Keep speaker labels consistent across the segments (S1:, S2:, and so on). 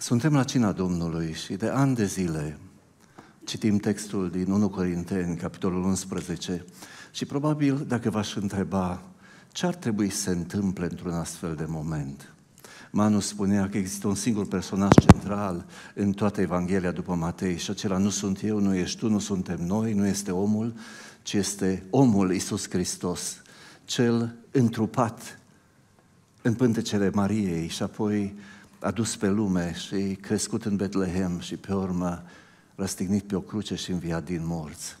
S1: Suntem la cina Domnului și de ani de zile citim textul din 1 Corinteni, capitolul 11, și probabil dacă v-aș întreba ce ar trebui să se întâmple într-un astfel de moment, Manu spunea că există un singur personaj central în toată Evanghelia după Matei și acela nu sunt eu, nu ești tu, nu suntem noi, nu este omul, ci este omul Isus Hristos, cel întrupat în pântecele Mariei și apoi adus pe lume și crescut în Betlehem și pe urmă răstignit pe o cruce și înviat din morți.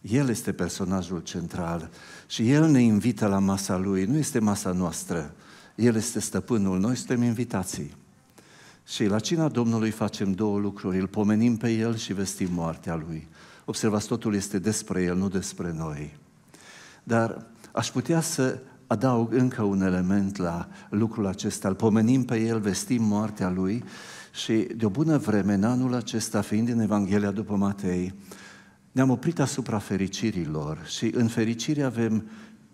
S1: El este personajul central și El ne invită la masa Lui, nu este masa noastră. El este stăpânul, noi suntem invitații. Și la cina Domnului facem două lucruri, îl pomenim pe El și vestim moartea Lui. Observați, totul este despre El, nu despre noi. Dar aș putea să adaug încă un element la lucrul acesta. Îl pomenim pe el, vestim moartea lui și de o bună vreme, în anul acesta, fiind în Evanghelia după Matei, ne-am oprit asupra fericirilor și în fericire avem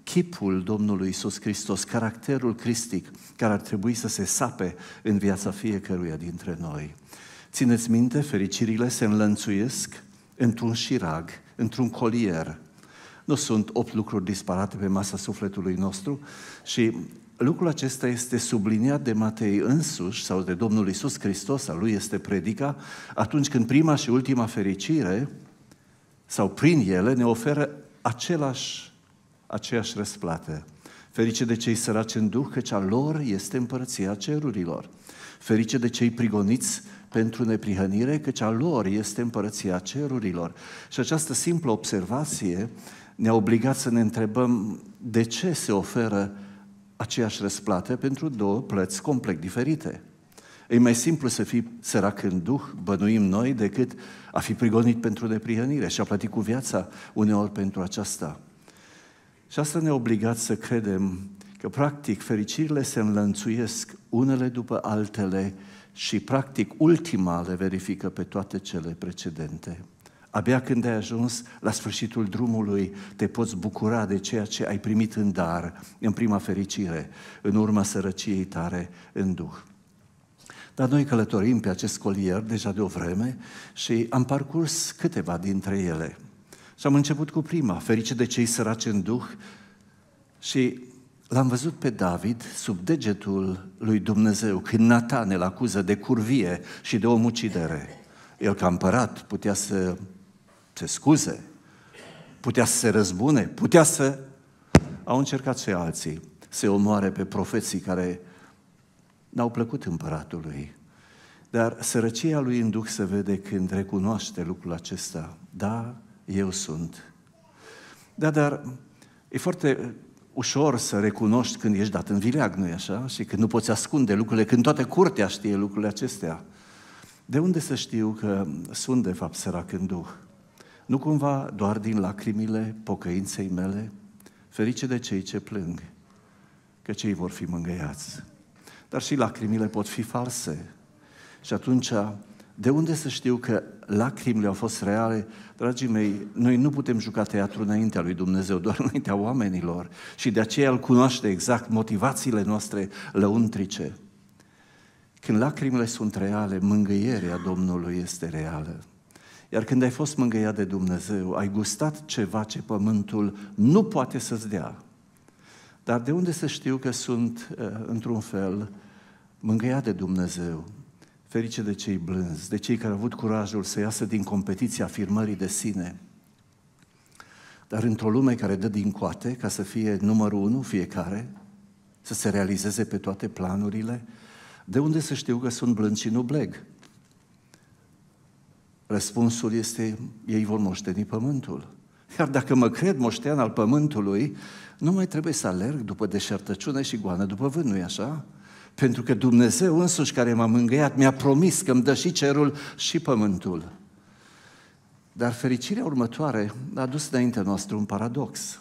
S1: chipul Domnului Isus Hristos, caracterul cristic care ar trebui să se sape în viața fiecăruia dintre noi. Țineți minte, fericirile se înlănțuiesc într-un șirag, într-un colier – nu sunt opt lucruri disparate pe masa sufletului nostru și lucrul acesta este subliniat de Matei însuși sau de Domnul Isus Hristos, a lui este predica, atunci când prima și ultima fericire sau prin ele ne oferă același, aceeași răsplată. Ferice de cei săraci în duh, căci a lor este împărăția cerurilor. Ferice de cei prigoniți pentru neprihănire, căci a lor este împărăția cerurilor. Și această simplă observație ne-a obligat să ne întrebăm de ce se oferă aceeași răsplată pentru două plăți complet diferite. E mai simplu să fii sărac în duh, bănuim noi, decât a fi prigonit pentru neprihănire și a plătit cu viața uneori pentru aceasta. Și asta ne-a obligat să credem că, practic, fericirile se înlănțuiesc unele după altele și, practic, ultima le verifică pe toate cele precedente. Abia când ai ajuns la sfârșitul drumului, te poți bucura de ceea ce ai primit în dar, în prima fericire, în urma sărăciei tare în Duh. Dar noi călătorim pe acest colier deja de o vreme și am parcurs câteva dintre ele. Și am început cu prima, ferice de cei săraci în Duh, și l-am văzut pe David sub degetul lui Dumnezeu, când Nathan îl acuză de curvie și de omucidere. El ca împărat putea să se scuze, putea să se răzbune, putea să... Au încercat și alții să omoare pe profeții care n-au plăcut împăratului. Dar sărăcia lui induc duh se vede când recunoaște lucrul acesta. Da, eu sunt. Da, dar e foarte uh, ușor să recunoști când ești dat în vileag, nu-i așa? Și când nu poți ascunde lucrurile, când toată curtea știe lucrurile acestea. De unde să știu că sunt, de fapt, sărac în duh? Nu cumva doar din lacrimile pocăinței mele, ferice de cei ce plâng, că cei vor fi mângăiați. Dar și lacrimile pot fi false. Și atunci, de unde să știu că lacrimile au fost reale? Dragii mei, noi nu putem juca teatru înaintea lui Dumnezeu, doar înaintea oamenilor. Și de aceea îl cunoaște exact motivațiile noastre lăuntrice. Când lacrimile sunt reale, mângâierea Domnului este reală. Iar când ai fost mângâiat de Dumnezeu, ai gustat ceva ce pământul nu poate să-ți dea. Dar de unde să știu că sunt, uh, într-un fel, mângâiat de Dumnezeu? Ferice de cei blânzi, de cei care au avut curajul să iasă din competiția afirmării de sine. Dar într-o lume care dă din coate ca să fie numărul unu fiecare, să se realizeze pe toate planurile, de unde să știu că sunt blând și nu bleg? Răspunsul este, ei vor moșteni pământul. Iar dacă mă cred moștean al pământului, nu mai trebuie să alerg după deșertăciune și goană după vânt, nu-i așa? Pentru că Dumnezeu însuși care m-a mângâiat mi-a promis că îmi dă și cerul și pământul. Dar fericirea următoare a adus înaintea noastră un paradox.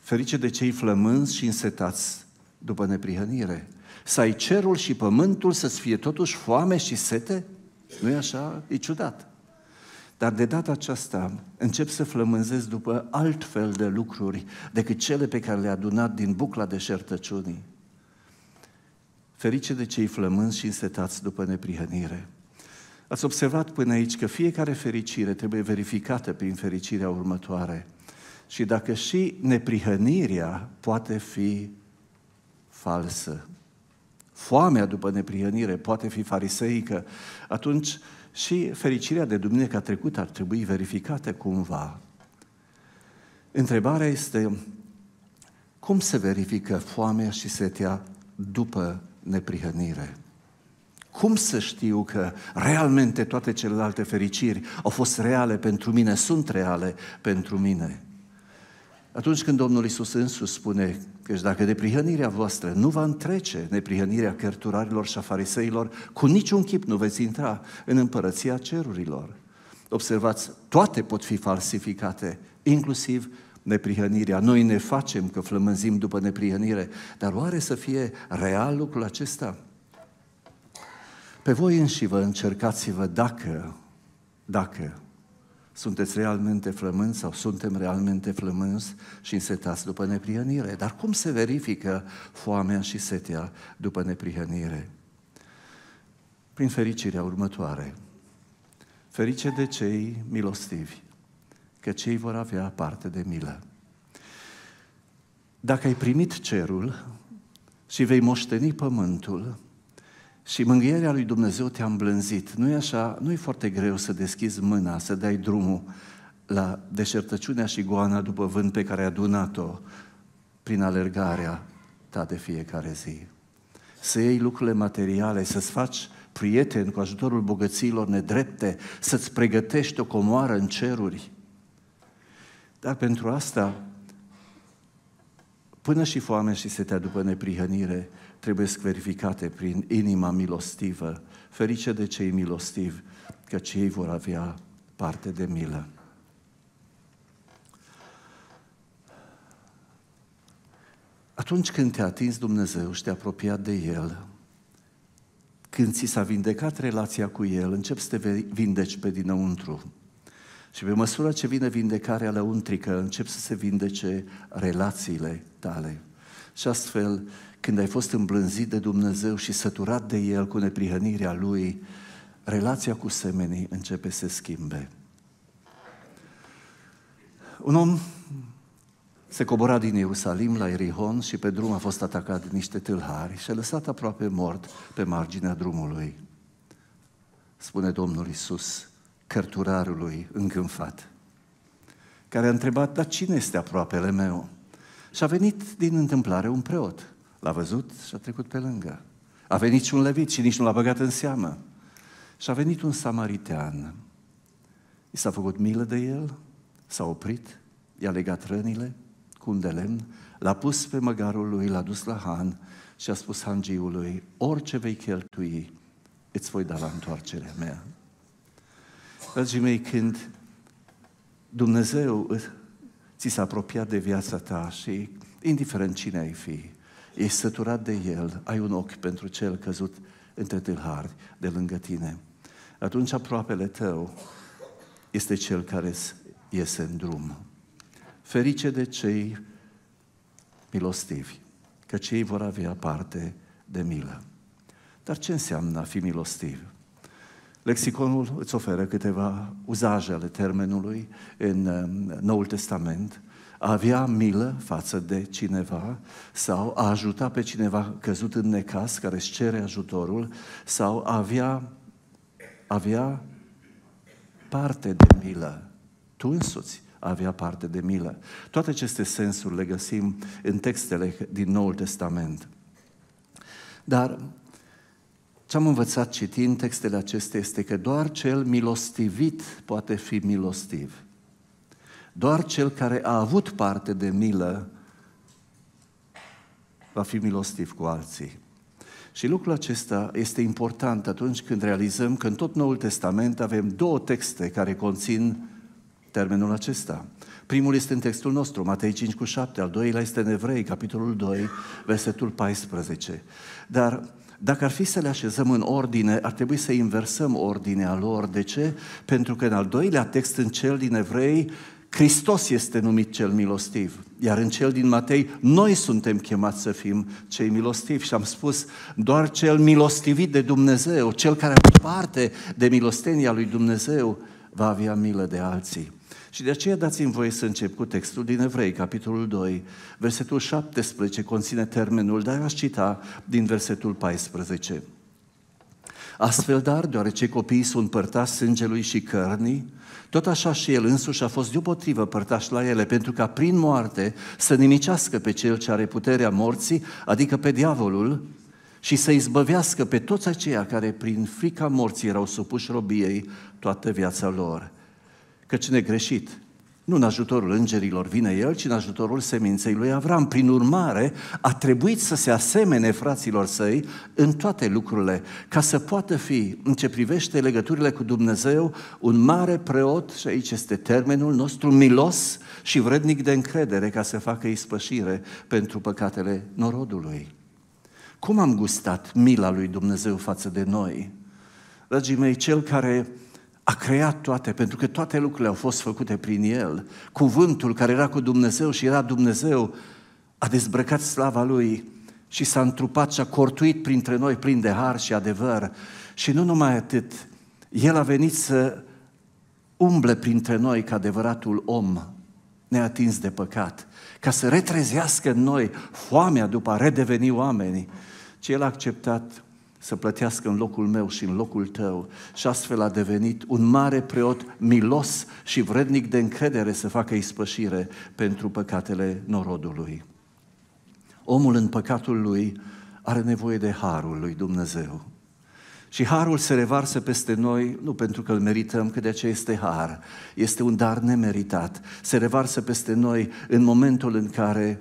S1: Ferice de cei flămânzi și însetați după neprihănire. Să ai cerul și pământul să-ți fie totuși foame și sete? nu e așa? E ciudat. Dar de data aceasta încep să flămânzesc după altfel de lucruri decât cele pe care le-a adunat din bucla deșertăciunii. Ferice de cei flămânzi și însetați după neprihănire. Ați observat până aici că fiecare fericire trebuie verificată prin fericirea următoare. Și dacă și neprihănirea poate fi falsă, foamea după neprihănire poate fi fariseică, atunci și fericirea de duminică trecută ar trebui verificată cumva. Întrebarea este cum se verifică foamea și setea după neprihănire? Cum să știu că realmente toate celelalte fericiri au fost reale pentru mine, sunt reale pentru mine? Atunci când Domnul Isus însuși spune că dacă neprihănirea voastră nu va întrece neprihănirea cărturarilor și a fariseilor, cu niciun chip nu veți intra în împărăția cerurilor. Observați, toate pot fi falsificate, inclusiv neprihănirea. Noi ne facem că flămânzim după neprihănire, dar oare să fie real lucrul acesta? Pe voi înși vă încercați-vă dacă, dacă sunteți realmente flămânzi sau suntem realmente flămânzi și însetați după neprihănire? Dar cum se verifică foamea și setea după neprihănire? Prin fericirea următoare. Ferice de cei milostivi, că cei vor avea parte de milă. Dacă ai primit cerul și vei moșteni pământul, și mângâierea lui Dumnezeu te-a îmblânzit. Nu e așa, nu e foarte greu să deschizi mâna, să dai drumul la deșertăciunea și goana după vânt pe care a adunat-o prin alergarea ta de fiecare zi. Să iei lucrurile materiale, să-ți faci prieteni cu ajutorul bogăților nedrepte, să-ți pregătești o comoară în ceruri. Dar pentru asta Până și foame și setea după neprihănire trebuie verificate prin inima milostivă, ferice de cei milostivi, că ei vor avea parte de milă. Atunci când te-a atins Dumnezeu și te-a apropiat de El, când ți s-a vindecat relația cu El, începi să te vindeci pe dinăuntru. Și pe măsură ce vine vindecarea la untrică, încep să se vindece relațiile tale. Și astfel, când ai fost îmblânzit de Dumnezeu și săturat de El cu neprihănirea Lui, relația cu semenii începe să se schimbe. Un om se cobora din Ierusalim la Erihon și pe drum a fost atacat de niște tâlhari și a lăsat aproape mort pe marginea drumului. Spune Domnul Isus, cărturarului încânfat, care a întrebat, dar cine este aproapele meu? Și a venit din întâmplare un preot. L-a văzut și a trecut pe lângă. A venit și un levit și nici nu l-a băgat în seamă. Și a venit un samaritean. I s-a făcut milă de el, s-a oprit, i-a legat rănile cu un de lemn, l-a pus pe măgarul lui, l-a dus la Han și a spus hangiului, orice vei cheltui, îți voi da la întoarcerea mea. Dragii mei, când Dumnezeu ți s-a apropiat de viața ta și indiferent cine ai fi, ești săturat de El, ai un ochi pentru cel căzut între tâlhari de lângă tine, atunci aproapele tău este cel care iese în drum. Ferice de cei milostivi, că cei vor avea parte de milă. Dar ce înseamnă a fi milostiv? Lexiconul îți oferă câteva uzaje ale termenului în uh, Noul Testament. A avea milă față de cineva sau a ajuta pe cineva căzut în necas care își cere ajutorul sau a avea, avea parte de milă. Tu însuți avea parte de milă. Toate aceste sensuri le găsim în textele din Noul Testament. Dar ce am învățat citind textele acestea este că doar cel milostivit poate fi milostiv. Doar cel care a avut parte de milă va fi milostiv cu alții. Și lucrul acesta este important atunci când realizăm că în tot Noul Testament avem două texte care conțin termenul acesta. Primul este în textul nostru, Matei 5 cu 7, al doilea este în Evrei, capitolul 2, versetul 14. Dar dacă ar fi să le așezăm în ordine, ar trebui să inversăm ordinea lor. De ce? Pentru că în al doilea text, în cel din Evrei, Hristos este numit cel milostiv. Iar în cel din Matei, noi suntem chemați să fim cei milostivi. Și am spus, doar cel milostivit de Dumnezeu, cel care are parte de milostenia lui Dumnezeu, va avea milă de alții. Și de aceea dați-mi voie să încep cu textul din Evrei, capitolul 2, versetul 17 conține termenul, dar aș cita din versetul 14. Astfel, dar, deoarece copiii sunt părtași sângelui și cărnii, tot așa și el însuși a fost deopotrivă părtaș la ele, pentru ca prin moarte să nimicească pe cel ce are puterea morții, adică pe diavolul, și să izbăvească pe toți aceia care prin frica morții erau supuși robiei toată viața lor căci negreșit. Nu în ajutorul îngerilor vine el, ci în ajutorul seminței lui Avram. Prin urmare, a trebuit să se asemene fraților săi în toate lucrurile, ca să poată fi, în ce privește legăturile cu Dumnezeu, un mare preot, și aici este termenul nostru, milos și vrednic de încredere, ca să facă ispășire pentru păcatele norodului. Cum am gustat mila lui Dumnezeu față de noi? Dragii mei, cel care a creat toate, pentru că toate lucrurile au fost făcute prin El. Cuvântul care era cu Dumnezeu și era Dumnezeu a dezbrăcat slava Lui și s-a întrupat și a cortuit printre noi prin de har și adevăr. Și nu numai atât, El a venit să umble printre noi ca adevăratul om neatins de păcat, ca să retrezească în noi foamea după a redeveni oamenii. Și El a acceptat să plătească în locul meu și în locul tău. Și astfel a devenit un mare preot milos și vrednic de încredere să facă ispășire pentru păcatele norodului. Omul în păcatul lui are nevoie de harul lui Dumnezeu. Și harul se revarsă peste noi, nu pentru că îl merităm, că de aceea este har, este un dar nemeritat. Se revarsă peste noi în momentul în care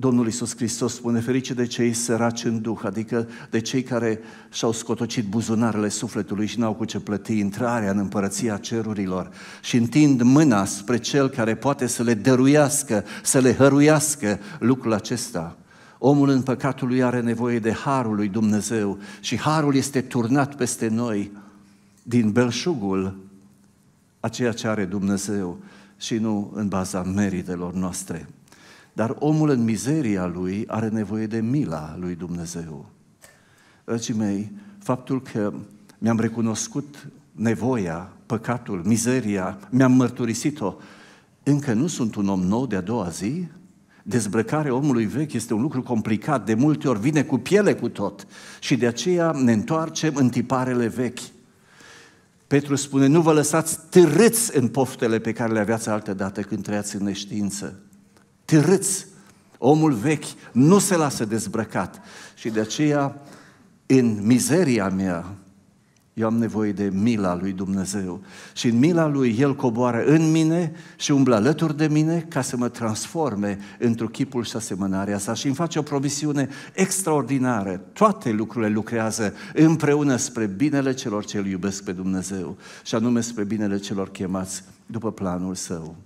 S1: Domnul Iisus Hristos spune, ferice de cei săraci în duh, adică de cei care și-au scotocit buzunarele sufletului și n-au cu ce plăti intrarea în împărăția cerurilor și întind mâna spre cel care poate să le dăruiască, să le hăruiască lucrul acesta. Omul în păcatul lui are nevoie de harul lui Dumnezeu și harul este turnat peste noi din belșugul a ceea ce are Dumnezeu și nu în baza meritelor noastre. Dar omul în mizeria lui are nevoie de mila lui Dumnezeu. Răcii mei, faptul că mi-am recunoscut nevoia, păcatul, mizeria, mi-am mărturisit-o, încă nu sunt un om nou de-a doua zi? Dezbrăcarea omului vechi este un lucru complicat, de multe ori vine cu piele cu tot și de aceea ne întoarcem în tiparele vechi. Petru spune, nu vă lăsați târâți în poftele pe care le aveați altă dată când trăiați în neștiință târâți. Omul vechi nu se lasă dezbrăcat. Și de aceea, în mizeria mea, eu am nevoie de mila lui Dumnezeu. Și în mila lui El coboară în mine și umblă alături de mine ca să mă transforme într-o chipul și asemănarea sa. Și îmi face o promisiune extraordinară. Toate lucrurile lucrează împreună spre binele celor ce îl iubesc pe Dumnezeu și anume spre binele celor chemați după planul său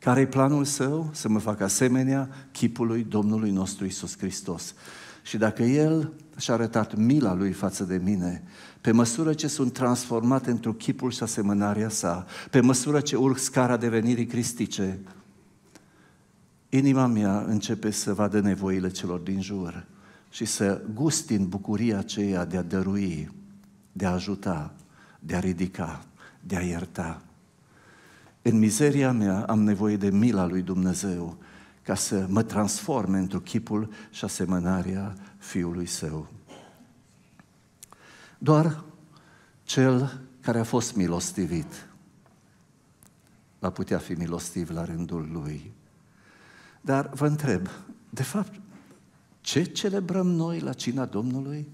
S1: care e planul său? Să mă fac asemenea chipului Domnului nostru Isus Hristos. Și dacă El și-a arătat mila Lui față de mine, pe măsură ce sunt transformat într un chipul și asemănarea sa, pe măsură ce urc scara devenirii cristice, inima mea începe să vadă nevoile celor din jur și să gust din bucuria aceea de a dărui, de a ajuta, de a ridica, de a ierta. În mizeria mea am nevoie de mila lui Dumnezeu ca să mă transforme într chipul și asemănarea Fiului Său. Doar cel care a fost milostivit va putea fi milostiv la rândul lui. Dar vă întreb, de fapt, ce celebrăm noi la cina Domnului?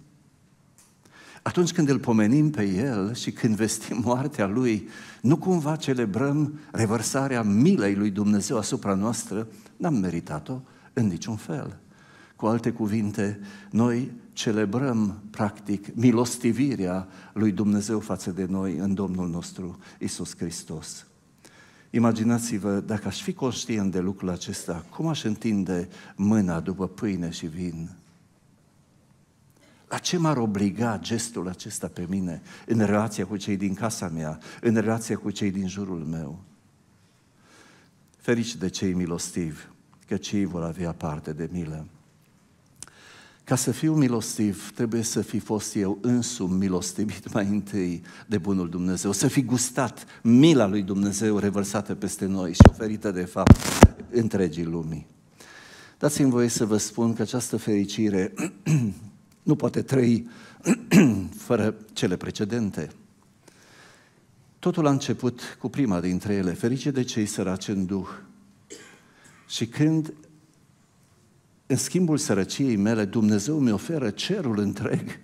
S1: atunci când îl pomenim pe el și când vestim moartea lui, nu cumva celebrăm revărsarea milei lui Dumnezeu asupra noastră? N-am meritat-o în niciun fel. Cu alte cuvinte, noi celebrăm, practic, milostivirea lui Dumnezeu față de noi în Domnul nostru Isus Hristos. Imaginați-vă, dacă aș fi conștient de lucrul acesta, cum aș întinde mâna după pâine și vin? La ce m-ar obliga gestul acesta pe mine în relația cu cei din casa mea, în relația cu cei din jurul meu? Ferici de cei milostivi, că cei vor avea parte de milă. Ca să fiu milostiv, trebuie să fi fost eu însumi milostivit mai întâi de bunul Dumnezeu, să fi gustat mila lui Dumnezeu revărsată peste noi și oferită, de fapt, întregii lumii. Dați-mi voie să vă spun că această fericire nu poate trăi fără cele precedente. Totul a început cu prima dintre ele, ferice de cei săraci în duh. Și când, în schimbul sărăciei mele, Dumnezeu mi oferă cerul întreg,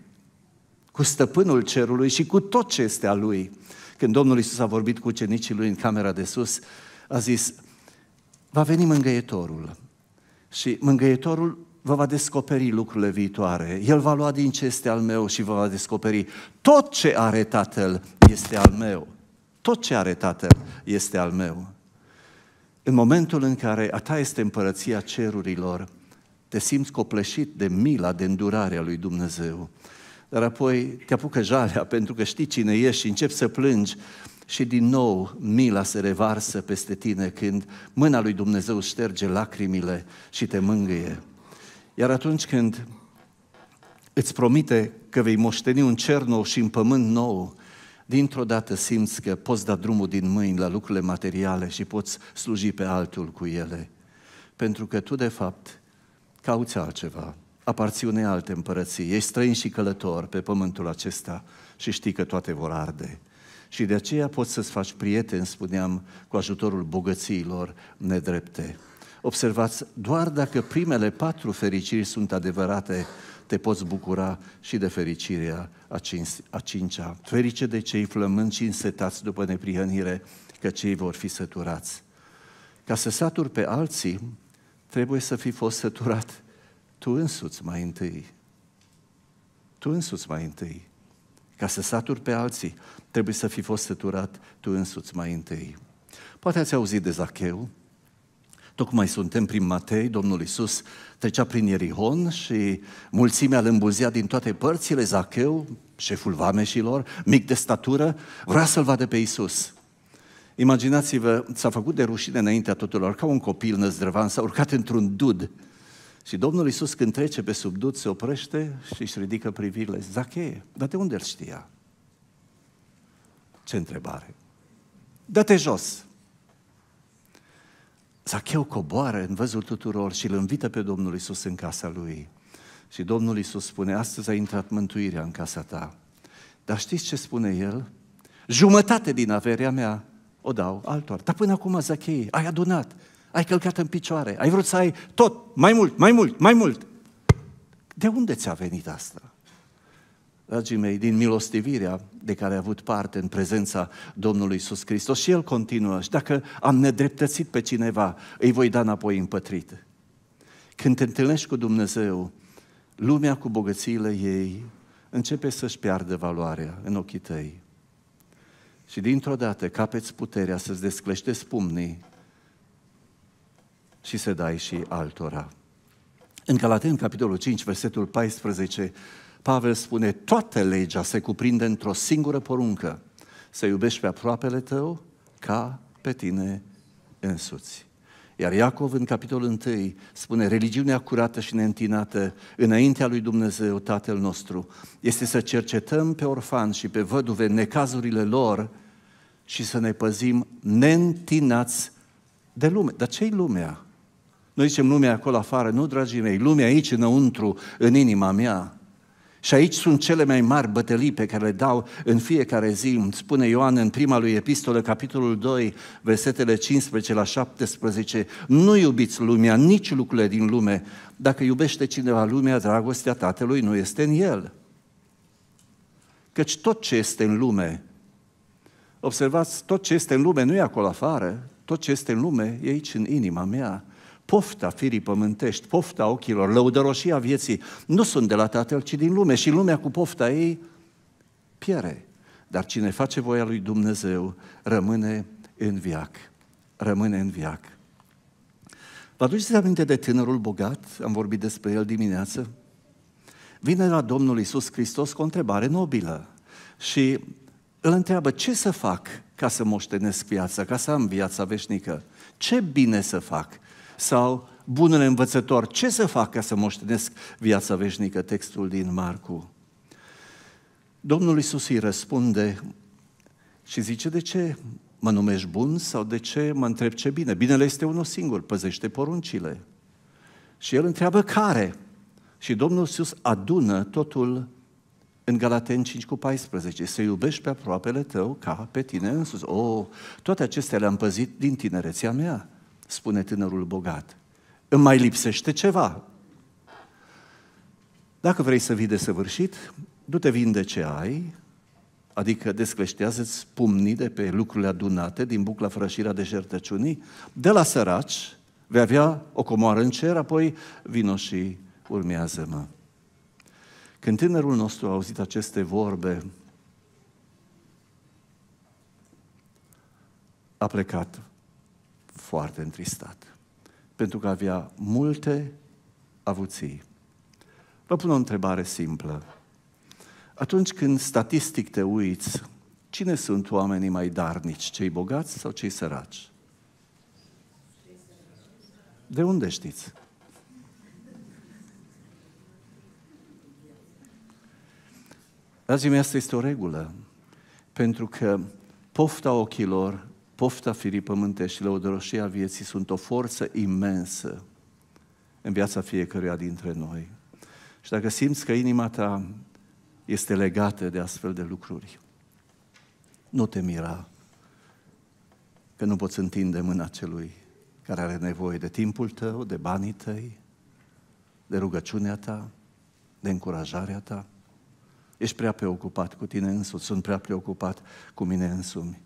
S1: cu stăpânul cerului și cu tot ce este a lui. Când Domnul Isus a vorbit cu cenicii lui în camera de sus, a zis, va veni mângăietorul. Și mângăietorul vă va descoperi lucrurile viitoare. El va lua din ce este al meu și vă va descoperi tot ce are Tatăl este al meu. Tot ce are Tatăl este al meu. În momentul în care a ta este împărăția cerurilor, te simți copleșit de mila, de îndurarea lui Dumnezeu. Dar apoi te apucă jalea pentru că știi cine ești și începi să plângi și din nou mila se revarsă peste tine când mâna lui Dumnezeu șterge lacrimile și te mângâie. Iar atunci când îți promite că vei moșteni un cer nou și un pământ nou, dintr-o dată simți că poți da drumul din mâini la lucrurile materiale și poți sluji pe altul cu ele. Pentru că tu, de fapt, cauți altceva, unei alte împărății, ești străin și călător pe pământul acesta și știi că toate vor arde. Și de aceea poți să-ți faci prieteni, spuneam, cu ajutorul bogățiilor nedrepte. Observați, doar dacă primele patru fericiri sunt adevărate, te poți bucura și de fericirea a, cinci, a cincea. Ferice de cei flămânci și însetați după neprihănire, că cei vor fi săturați. Ca să saturi pe alții, trebuie să fi fost săturat tu însuți mai întâi. Tu însuți mai întâi. Ca să saturi pe alții, trebuie să fi fost săturat tu însuți mai întâi. Poate ați auzit de Zacheu, Tocmai suntem prin Matei, Domnul Iisus trecea prin Ierihon și mulțimea îl îmbuzea din toate părțile, Zacheu, șeful vameșilor, mic de statură, vrea să-L vadă pe Iisus. Imaginați-vă, s-a făcut de rușine înaintea tuturor, ca un copil năzdrăvan, s-a urcat într-un dud. Și Domnul Iisus când trece pe sub dud, se oprește și își ridică privirile. Zacheu, dar de unde îl știa? Ce întrebare? Dă-te jos! Zacheu coboară în văzul tuturor și îl invită pe Domnul Isus în casa lui. Și Domnul Isus spune, astăzi a intrat mântuirea în casa ta. Dar știți ce spune el? Jumătate din averea mea o dau altor. Dar până acum, Zachei, ai adunat, ai călcat în picioare, ai vrut să ai tot, mai mult, mai mult, mai mult. De unde ți-a venit asta? dragii mei, din milostivirea de care a avut parte în prezența Domnului Iisus Hristos. Și El continuă, și dacă am nedreptățit pe cineva, îi voi da înapoi împătrit. Când te întâlnești cu Dumnezeu, lumea cu bogățiile ei începe să-și piardă valoarea în ochii tăi. Și dintr-o dată capeți puterea să-ți descleștezi pumnii și să dai și altora. În Galaten, capitolul 5, versetul 14, Pavel spune, toată legea se cuprinde într-o singură poruncă, să iubești pe aproapele tău ca pe tine însuți. Iar Iacov în capitolul 1 spune, religiunea curată și neîntinată înaintea lui Dumnezeu Tatăl nostru este să cercetăm pe orfani și pe văduve necazurile lor și să ne păzim neîntinați de lume. Dar ce-i lumea? Noi zicem lumea acolo afară, nu, dragii mei, lumea aici înăuntru, în inima mea. Și aici sunt cele mai mari bătălii pe care le dau în fiecare zi, îmi spune Ioan în prima lui epistolă, capitolul 2, versetele 15 la 17. Nu iubiți lumea, nici lucrurile din lume. Dacă iubește cineva lumea, dragostea Tatălui nu este în el. Căci tot ce este în lume, observați, tot ce este în lume nu e acolo afară, tot ce este în lume e aici în inima mea pofta firii pământești, pofta ochilor, lăudăroșia vieții, nu sunt de la Tatăl, ci din lume și lumea cu pofta ei piere. Dar cine face voia lui Dumnezeu rămâne în viac. Rămâne în viac. Vă aduceți aminte de tânărul bogat? Am vorbit despre el dimineață. Vine la Domnul Isus Hristos cu o întrebare nobilă și îl întreabă ce să fac ca să moștenesc viața, ca să am viața veșnică. Ce bine să fac? sau bunul învățător. Ce să fac ca să moștenesc viața veșnică? Textul din Marcu. Domnul Isus îi răspunde și zice, de ce mă numești bun sau de ce mă întreb ce bine? Binele este unul singur, păzește poruncile. Și el întreabă care? Și Domnul Iisus adună totul în Galaten 5 cu 14. Să iubești pe aproapele tău ca pe tine însuți. O, oh, toate acestea le-am păzit din tinerețea mea spune tânărul bogat. Îmi mai lipsește ceva. Dacă vrei să vii desăvârșit, du-te vinde ce ai, adică descleștează-ți pumnii de pe lucrurile adunate din bucla frășirea jertăciunii, de la săraci vei avea o comoară în cer, apoi vino și urmează-mă. Când tânărul nostru a auzit aceste vorbe, a plecat foarte întristat, pentru că avea multe avuții. Vă pun o întrebare simplă. Atunci când statistic te uiți, cine sunt oamenii mai darnici, cei bogați sau cei săraci? De unde știți? Dragii mei, asta este o regulă. Pentru că pofta ochilor pofta firii pământești și lăudăroșia vieții sunt o forță imensă în viața fiecăruia dintre noi. Și dacă simți că inima ta este legată de astfel de lucruri, nu te mira că nu poți întinde mâna celui care are nevoie de timpul tău, de banii tăi, de rugăciunea ta, de încurajarea ta. Ești prea preocupat cu tine însuți, sunt prea preocupat cu mine însumi.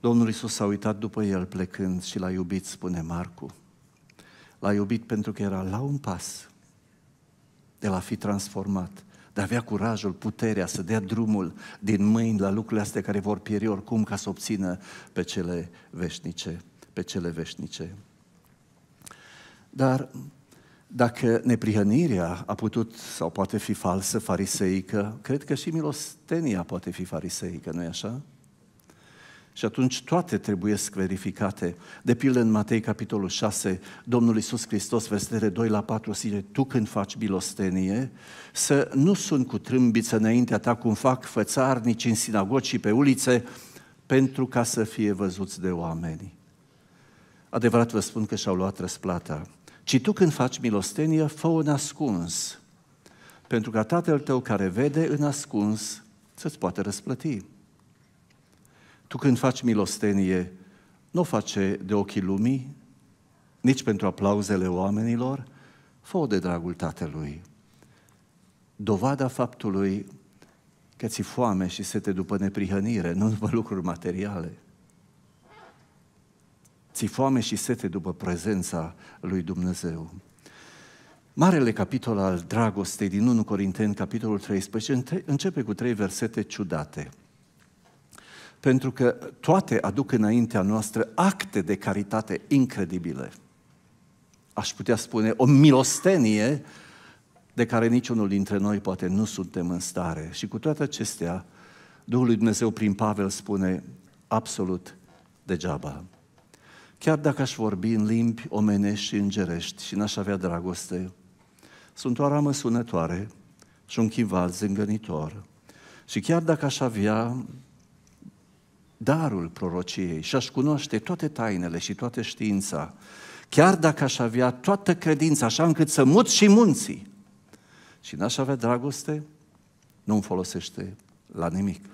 S1: Domnul Iisus s-a uitat după el plecând și l-a iubit, spune Marcu. L-a iubit pentru că era la un pas de la fi transformat, de a avea curajul, puterea să dea drumul din mâini la lucrurile astea care vor pieri oricum ca să obțină pe cele veșnice, pe cele veșnice. Dar dacă neprihănirea a putut sau poate fi falsă, fariseică, cred că și milostenia poate fi fariseică, nu-i așa? Și atunci toate trebuie verificate. De pildă în Matei capitolul 6, Domnul Iisus Hristos, versetele 2 la 4, zice, tu când faci bilostenie, să nu sun cu trâmbiță înaintea ta cum fac fățarnici în sinagogi și pe ulițe, pentru ca să fie văzuți de oameni. Adevărat vă spun că și-au luat răsplata. Ci tu când faci milostenie, fă-o ascuns, pentru ca tatăl tău care vede în ascuns să-ți poată răsplăti. Tu când faci milostenie, nu o face de ochii lumii, nici pentru aplauzele oamenilor, fă de dragul Tatălui. Dovada faptului că ți foame și sete după neprihănire, nu după lucruri materiale. Ți foame și sete după prezența lui Dumnezeu. Marele capitol al dragostei din 1 Corinteni, capitolul 13, începe cu trei versete ciudate – pentru că toate aduc înaintea noastră acte de caritate incredibile. Aș putea spune o milostenie de care niciunul dintre noi poate nu suntem în stare. Și cu toate acestea, Duhul lui Dumnezeu prin Pavel spune absolut degeaba. Chiar dacă aș vorbi în limbi omenești și îngerești și n-aș avea dragoste, sunt o ramă sunătoare și un chival zângănitor. Și chiar dacă aș avea darul prorociei și aș cunoaște toate tainele și toată știința, chiar dacă aș avea toată credința, așa încât să mut și munții, și n-aș avea dragoste, nu îmi folosește la nimic.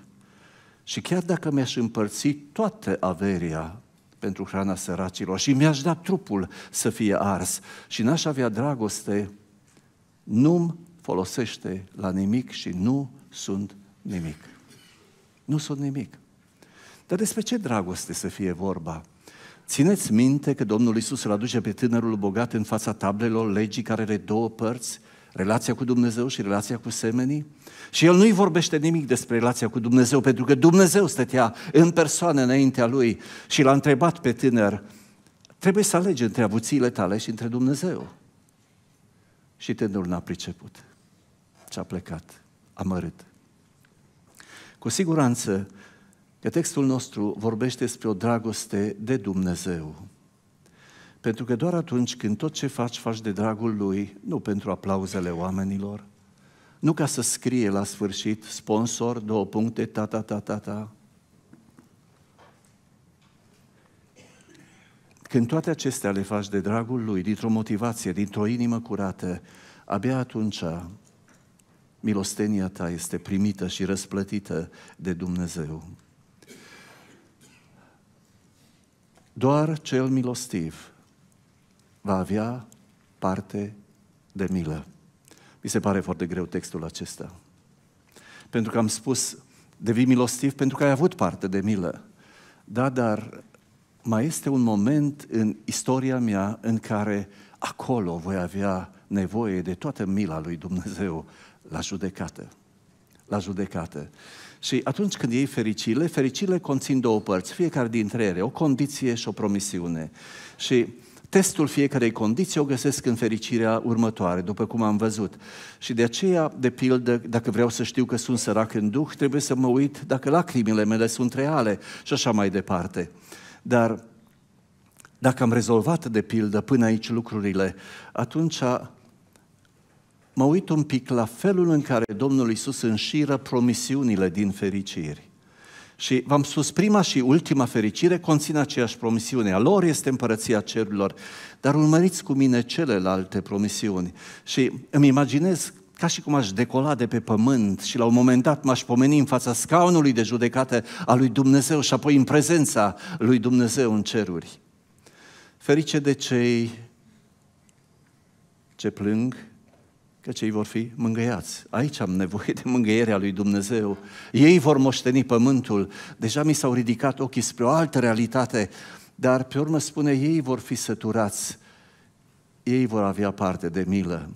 S1: Și chiar dacă mi-aș împărți toată averia pentru hrana săracilor și mi-aș da trupul să fie ars și n-aș avea dragoste, nu-mi folosește la nimic și nu sunt nimic. Nu sunt nimic. Dar despre ce dragoste să fie vorba? Țineți minte că Domnul Isus îl aduce pe tânărul bogat în fața tablelor legii care are două părți, relația cu Dumnezeu și relația cu semenii? Și el nu-i vorbește nimic despre relația cu Dumnezeu, pentru că Dumnezeu stătea în persoană înaintea lui și l-a întrebat pe tânăr, trebuie să alegi între avuțiile tale și între Dumnezeu. Și tânărul n-a priceput și a plecat, amărât. Cu siguranță, că textul nostru vorbește despre o dragoste de Dumnezeu. Pentru că doar atunci când tot ce faci, faci de dragul Lui, nu pentru aplauzele oamenilor, nu ca să scrie la sfârșit sponsor, două puncte, ta, ta, ta, ta, ta. Când toate acestea le faci de dragul Lui, dintr-o motivație, dintr-o inimă curată, abia atunci milostenia ta este primită și răsplătită de Dumnezeu. Doar cel milostiv va avea parte de milă. Mi se pare foarte greu textul acesta. Pentru că am spus, devii milostiv pentru că ai avut parte de milă. Da, dar mai este un moment în istoria mea în care acolo voi avea nevoie de toată mila lui Dumnezeu la judecată la judecată. Și atunci când iei fericile, fericile conțin două părți, fiecare dintre ele, o condiție și o promisiune. Și testul fiecarei condiții o găsesc în fericirea următoare, după cum am văzut. Și de aceea, de pildă, dacă vreau să știu că sunt sărac în duh, trebuie să mă uit dacă lacrimile mele sunt reale și așa mai departe. Dar dacă am rezolvat, de pildă, până aici lucrurile, atunci mă uit un pic la felul în care Domnul Isus înșiră promisiunile din fericiri. Și v-am spus, prima și ultima fericire conține aceeași promisiune. A lor este împărăția cerurilor, dar urmăriți cu mine celelalte promisiuni. Și îmi imaginez ca și cum aș decola de pe pământ și la un moment dat m-aș pomeni în fața scaunului de judecată a lui Dumnezeu și apoi în prezența lui Dumnezeu în ceruri. Ferice de cei ce plâng, că cei vor fi mângâiați. Aici am nevoie de mângâierea lui Dumnezeu. Ei vor moșteni pământul. Deja mi s-au ridicat ochii spre o altă realitate, dar pe urmă spune, ei vor fi săturați. Ei vor avea parte de milă.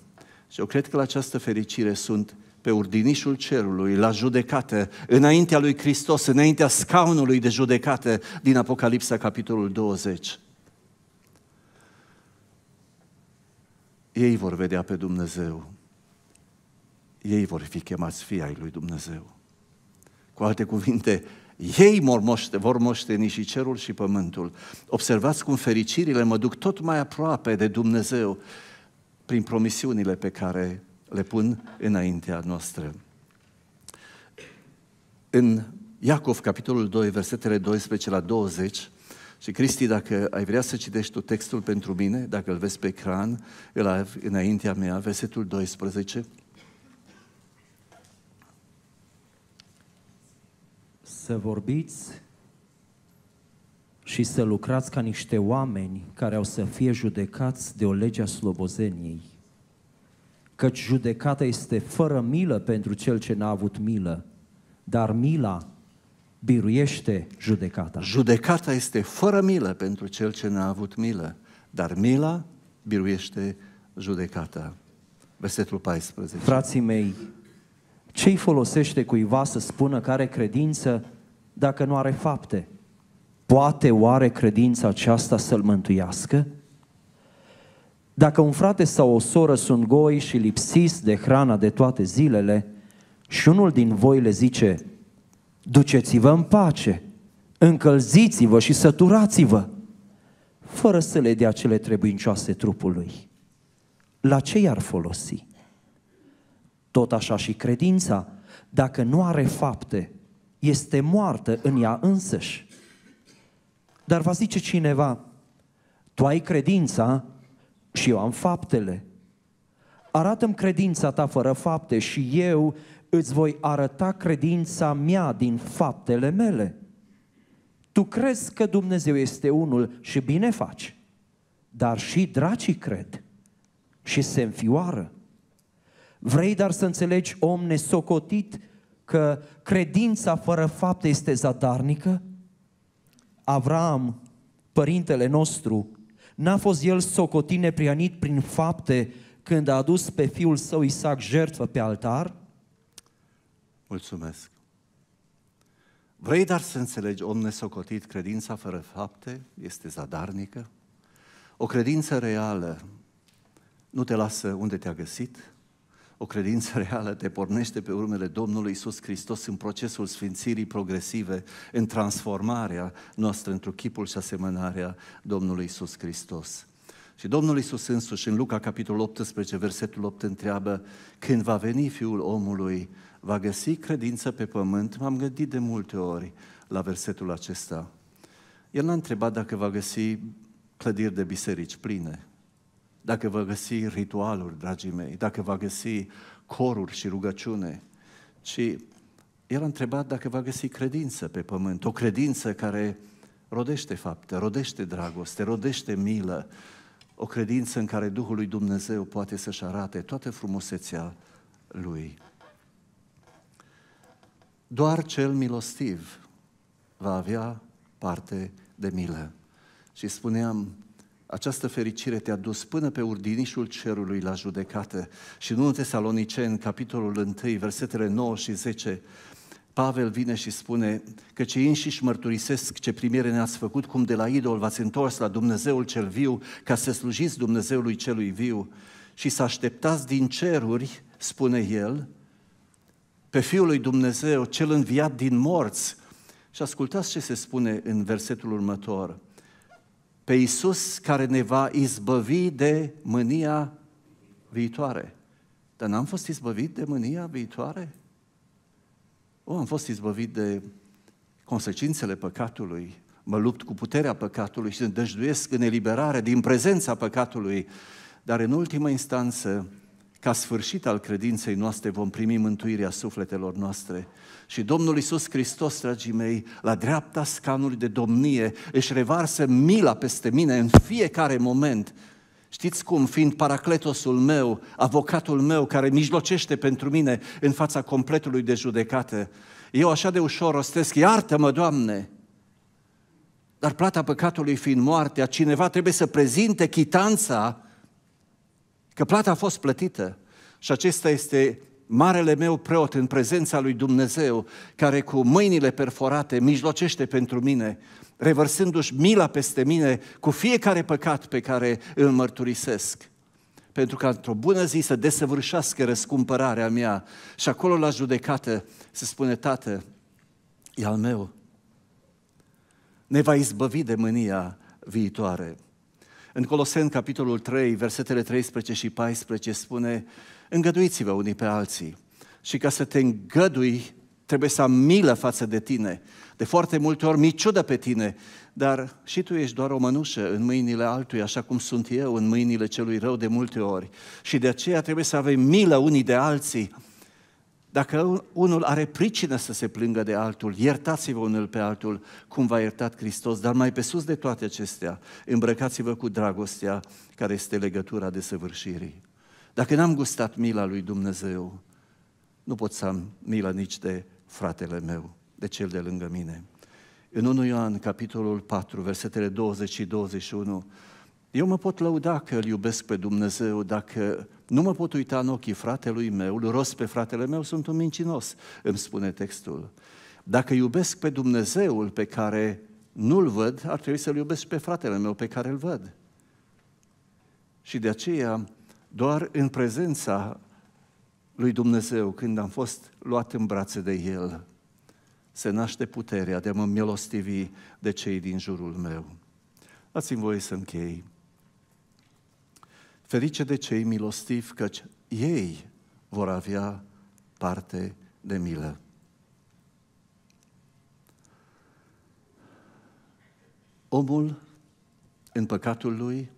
S1: Și eu cred că la această fericire sunt pe urdinișul cerului, la judecată, înaintea lui Hristos, înaintea scaunului de judecată din Apocalipsa, capitolul 20. Ei vor vedea pe Dumnezeu ei vor fi chemați fii ai lui Dumnezeu. Cu alte cuvinte, ei mormoște, vor moșteni și cerul și pământul. Observați cum fericirile mă duc tot mai aproape de Dumnezeu prin promisiunile pe care le pun înaintea noastră. În Iacov, capitolul 2, versetele 12 la 20, și Cristi, dacă ai vrea să citești tu textul pentru mine, dacă îl vezi pe ecran, îl ai înaintea mea, versetul 12,
S2: să vorbiți și să lucrați ca niște oameni care au să fie judecați de o lege a slobozeniei. Căci judecata este fără milă pentru cel ce n-a avut milă, dar mila biruiește judecata. Judecata este fără milă pentru cel ce n-a avut milă, dar mila biruiește judecata. Versetul 14. Frații mei, ce-i folosește cuiva să spună care credință dacă nu are fapte? Poate oare credința aceasta să-l mântuiască? Dacă un frate sau o soră sunt goi și lipsiți de hrana de toate zilele și unul din voi le zice, duceți-vă în pace, încălziți-vă și săturați-vă, fără să le dea cele trebuincioase trupului, la ce i-ar folosi? Tot așa și credința, dacă nu are fapte, este moartă în ea însăși. Dar va zice cineva, tu ai credința și eu am faptele. Arată-mi credința ta fără fapte și eu îți voi arăta credința mea din faptele mele. Tu crezi că Dumnezeu este unul și bine faci, dar și dracii cred și se înfioară. Vrei dar să înțelegi om nesocotit că credința fără fapte este zadarnică? Avram, părintele nostru, n-a fost el socotit neprianit prin fapte când a adus pe fiul său Isaac jertfă pe altar? Mulțumesc. Vrei
S1: dar să înțelegi, om nesocotit, credința fără fapte este zadarnică? O credință reală nu te lasă unde te-a găsit, o credință reală te pornește pe urmele Domnului Isus Hristos în procesul sfințirii progresive, în transformarea noastră într o chipul și asemănarea Domnului Isus Hristos. Și Domnul Isus însuși în Luca capitolul 18, versetul 8 întreabă, când va veni Fiul omului, va găsi credință pe pământ? M-am gândit de multe ori la versetul acesta. El n-a întrebat dacă va găsi clădiri de biserici pline, dacă va găsi ritualuri, dragii mei, dacă va găsi coruri și rugăciune, ci el a întrebat dacă va găsi credință pe pământ, o credință care rodește fapte, rodește dragoste, rodește milă, o credință în care Duhul lui Dumnezeu poate să-și arate toată frumusețea lui. Doar cel milostiv va avea parte de milă. Și spuneam, această fericire te-a dus până pe urdinișul cerului la judecată. Și în 1 Tesaloniceni, capitolul 1, versetele 9 și 10, Pavel vine și spune că cei înșiși mărturisesc ce primire ne-ați făcut, cum de la idol v-ați întors la Dumnezeul cel viu, ca să slujiți Dumnezeului celui viu și să așteptați din ceruri, spune el, pe Fiul lui Dumnezeu, cel înviat din morți. Și ascultați ce se spune în versetul următor – pe Isus care ne va izbăvi de mânia viitoare. Dar n-am fost izbăvit de mânia viitoare? O, am fost izbăvit de consecințele păcatului, mă lupt cu puterea păcatului și ne dăjduiesc în eliberare din prezența păcatului, dar în ultimă instanță ca sfârșit al credinței noastre vom primi mântuirea sufletelor noastre. Și Domnul Isus Hristos, dragii mei, la dreapta scanului de domnie, își revarsă mila peste mine în fiecare moment. Știți cum, fiind paracletosul meu, avocatul meu, care mijlocește pentru mine în fața completului de judecată, eu așa de ușor rostesc, iartă-mă, Doamne! Dar plata păcatului fiind moartea, cineva trebuie să prezinte chitanța Că plata a fost plătită și acesta este marele meu preot în prezența lui Dumnezeu, care cu mâinile perforate mijlocește pentru mine, revărsându-și mila peste mine cu fiecare păcat pe care îl mărturisesc. Pentru că într-o bună zi să desăvârșească răscumpărarea mea și acolo la judecată se spune, Tată, e al meu, ne va izbăvi de mânia viitoare. În Coloseni, capitolul 3, versetele 13 și 14 spune, îngăduiți-vă unii pe alții și ca să te îngădui, trebuie să am milă față de tine. De foarte multe ori mi ciudă pe tine, dar și tu ești doar o mănușă în mâinile altui, așa cum sunt eu în mâinile celui rău de multe ori. Și de aceea trebuie să avem milă unii de alții, dacă unul are pricină să se plângă de altul, iertați-vă unul pe altul cum v-a iertat Hristos, dar mai pe sus de toate acestea, îmbrăcați-vă cu dragostea care este legătura de săvârșirii. Dacă n-am gustat mila lui Dumnezeu, nu pot să am milă nici de fratele meu, de cel de lângă mine. În 1 Ioan, capitolul 4, versetele 20 și 21, eu mă pot lăuda că îl iubesc pe Dumnezeu, dacă nu mă pot uita în ochii fratelui meu, îl rost pe fratele meu, sunt un mincinos, îmi spune textul. Dacă iubesc pe Dumnezeul pe care nu-l văd, ar trebui să-l iubesc pe fratele meu pe care îl văd. Și de aceea, doar în prezența lui Dumnezeu, când am fost luat în brațe de El, se naște puterea de a mă milostivi de cei din jurul meu. ați mi voie să închei. Ferice de cei milostivi, căci ei vor avea parte de milă. Omul, în păcatul lui,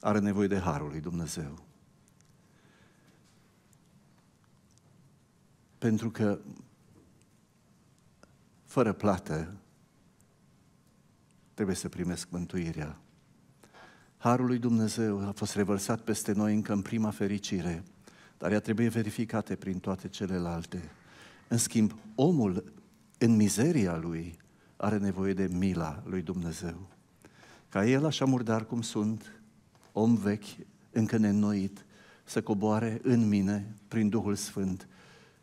S1: are nevoie de harul lui Dumnezeu. Pentru că fără plată trebuie să primesc mântuirea. Harul lui Dumnezeu a fost revărsat peste noi încă în prima fericire, dar ea trebuie verificată prin toate celelalte. În schimb, omul, în mizeria lui, are nevoie de mila lui Dumnezeu. Ca el, așa murdar cum sunt, om vechi, încă nenoit, să coboare în mine, prin Duhul Sfânt,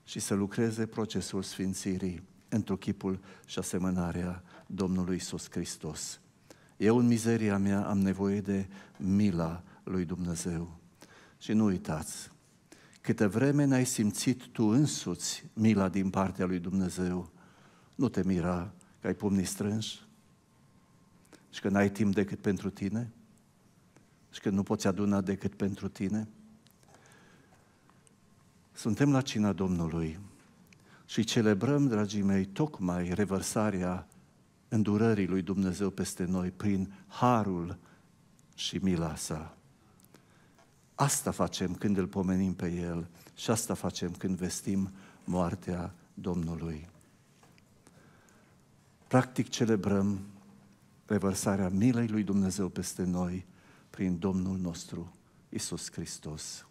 S1: și să lucreze procesul sfințirii într-o chipul și asemănarea Domnului Iisus Hristos. Eu în mizeria mea am nevoie de mila lui Dumnezeu. Și nu uitați, câte vreme n-ai simțit tu însuți mila din partea lui Dumnezeu, nu te mira că ai pumnii strânși și că n-ai timp decât pentru tine și că nu poți aduna decât pentru tine. Suntem la cina Domnului și celebrăm, dragii mei, tocmai revărsarea îndurării lui Dumnezeu peste noi prin harul și mila sa. Asta facem când îl pomenim pe el și asta facem când vestim moartea Domnului. Practic celebrăm revărsarea milei lui Dumnezeu peste noi prin Domnul nostru, Isus Hristos.